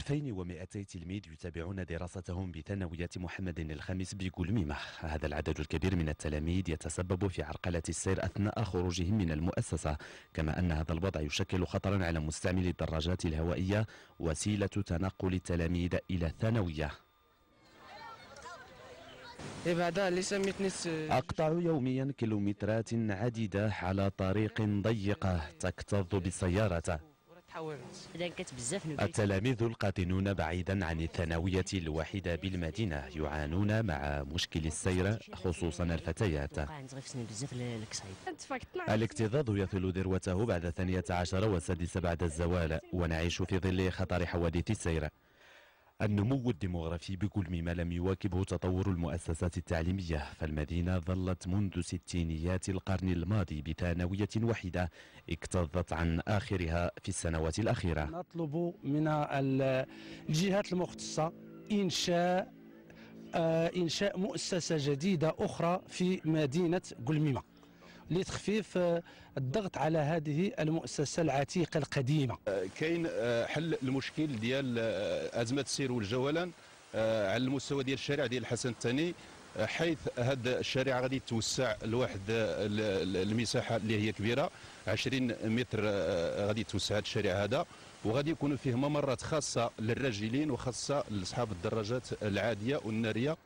2200 تلميذ يتابعون دراستهم بثانوية محمد الخامس بقلميمة هذا العدد الكبير من التلاميذ يتسبب في عرقلة السير أثناء خروجهم من المؤسسة كما أن هذا الوضع يشكل خطرا على مستعملي الدراجات الهوائية وسيلة تنقل التلاميذ إلى الثانوية إيه أقطع يوميا كيلومترات عديدة على طريق ضيقة تكتظ بسيارته التلاميذ القاطنون بعيدا عن الثانوية الوحيدة بالمدينة يعانون مع مشكل السير خصوصا الفتيات الاكتظاظ يثل ذروته بعد الثانية عشر والسادسة بعد الزوال ونعيش في ظل خطر حوادث السير النمو الديموغرافي بكل ما لم يواكبه تطور المؤسسات التعليمية فالمدينة ظلت منذ ستينيات القرن الماضي بثانوية واحدة اكتظت عن آخرها في السنوات الأخيرة نطلب من الجهات المختصة إنشاء آه، إنشاء مؤسسة جديدة أخرى في مدينة قلميمة لتخفيف آه، الضغط على هذه المؤسسه العتيقه القديمه آه، كاين آه، حل المشكل ديال ازمه السير والجولان على المستوى ديال الشارع ديال الحسن الثاني حيث هذا الشارع غادي يتوسع لواحد المساحه اللي هي كبيره 20 متر غادي يتوسع هذا الشارع هذا وغادي يكونوا فيه ممرات خاصه للراجلين وخاصه لاصحاب الدراجات العاديه والناريه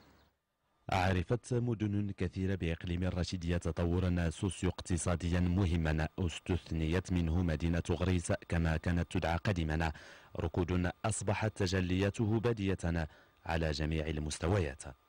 عرفت مدن كثيرة بإقليم الرشيدية تطورا سوسيو اقتصاديا مهما استثنيت منه مدينة غريس كما كانت تدعى قديما ركود أصبحت تجلياته بادية على جميع المستويات